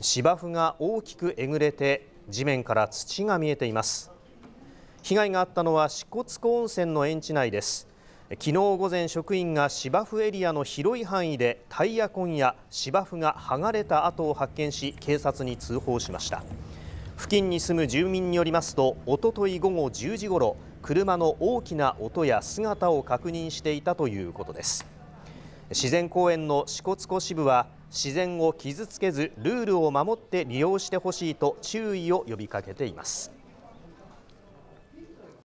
芝生が大きくえぐれて地面から土が見えています被害があったのは支笏湖温泉の園地内です昨日午前職員が芝生エリアの広い範囲でタイヤ痕や芝生が剥がれた跡を発見し警察に通報しました付近に住む住民によりますとおととい午後10時ごろ車の大きな音や姿を確認していたということです自然公園の支笏湖支部は自然を傷つけずルールを守って利用してほしいと注意を呼びかけています。